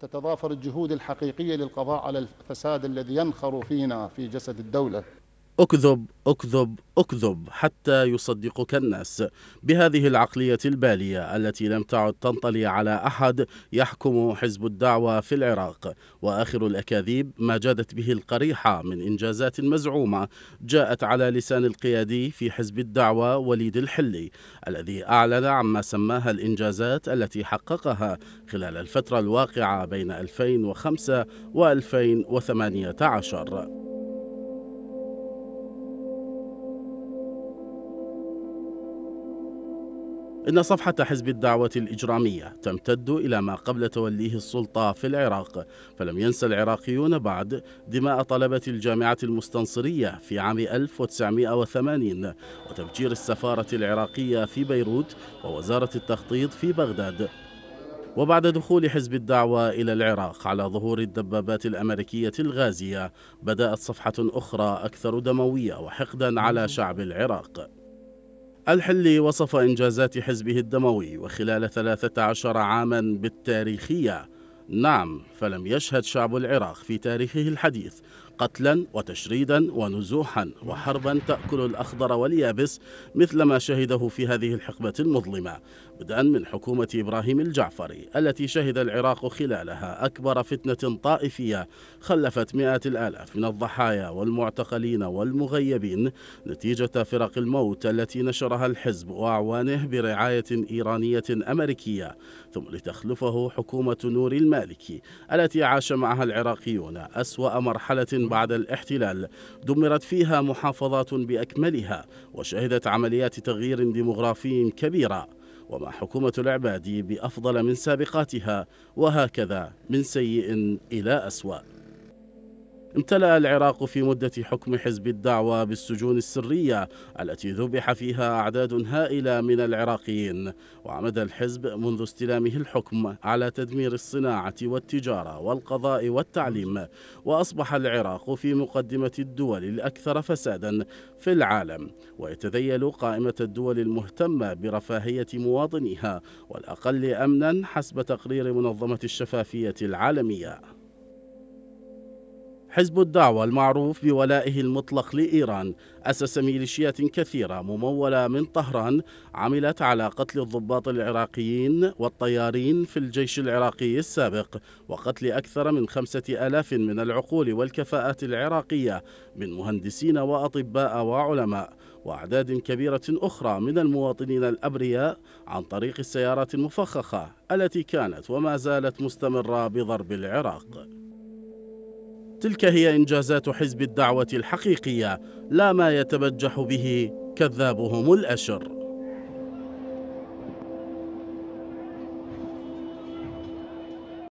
تتضافر الجهود الحقيقية للقضاء على الفساد الذي ينخر فينا في جسد الدولة اكذب اكذب اكذب حتى يصدقك الناس بهذه العقلية البالية التي لم تعد تنطلي على أحد يحكم حزب الدعوة في العراق وآخر الأكاذيب ما جادت به القريحة من إنجازات مزعومة جاءت على لسان القيادي في حزب الدعوة وليد الحلي الذي أعلن عما سماها الإنجازات التي حققها خلال الفترة الواقعة بين 2005 و 2018 إن صفحة حزب الدعوة الإجرامية تمتد إلى ما قبل توليه السلطة في العراق فلم ينسى العراقيون بعد دماء طلبة الجامعة المستنصرية في عام 1980 وتفجير السفارة العراقية في بيروت ووزارة التخطيط في بغداد وبعد دخول حزب الدعوة إلى العراق على ظهور الدبابات الأمريكية الغازية بدأت صفحة أخرى أكثر دموية وحقدا على شعب العراق الحلي وصف إنجازات حزبه الدموي وخلال 13 عاما بالتاريخية نعم فلم يشهد شعب العراق في تاريخه الحديث قتلا وتشريدا ونزوحا وحربا تأكل الأخضر واليابس مثل ما شهده في هذه الحقبة المظلمة بدءا من حكومة إبراهيم الجعفري التي شهد العراق خلالها أكبر فتنة طائفية خلفت مئات الآلاف من الضحايا والمعتقلين والمغيبين نتيجة فرق الموت التي نشرها الحزب وأعوانه برعاية إيرانية أمريكية ثم لتخلفه حكومة نور المالكي التي عاش معها العراقيون أسوأ مرحلة بعد الاحتلال دمرت فيها محافظات بأكملها وشهدت عمليات تغيير ديمغرافي كبيرة وما حكومة العبادي بأفضل من سابقاتها وهكذا من سيء إلى أسوأ امتلأ العراق في مدة حكم حزب الدعوة بالسجون السرية التي ذبح فيها أعداد هائلة من العراقيين وعمد الحزب منذ استلامه الحكم على تدمير الصناعة والتجارة والقضاء والتعليم وأصبح العراق في مقدمة الدول الأكثر فسادا في العالم ويتذيل قائمة الدول المهتمة برفاهية مواطنيها والأقل أمنا حسب تقرير منظمة الشفافية العالمية حزب الدعوة المعروف بولائه المطلق لإيران أسس ميليشيات كثيرة ممولة من طهران عملت على قتل الضباط العراقيين والطيارين في الجيش العراقي السابق وقتل أكثر من خمسة ألاف من العقول والكفاءات العراقية من مهندسين وأطباء وعلماء وأعداد كبيرة أخرى من المواطنين الأبرياء عن طريق السيارات المفخخة التي كانت وما زالت مستمرة بضرب العراق تلك هي إنجازات حزب الدعوة الحقيقية لا ما يتبجح به كذابهم الأشر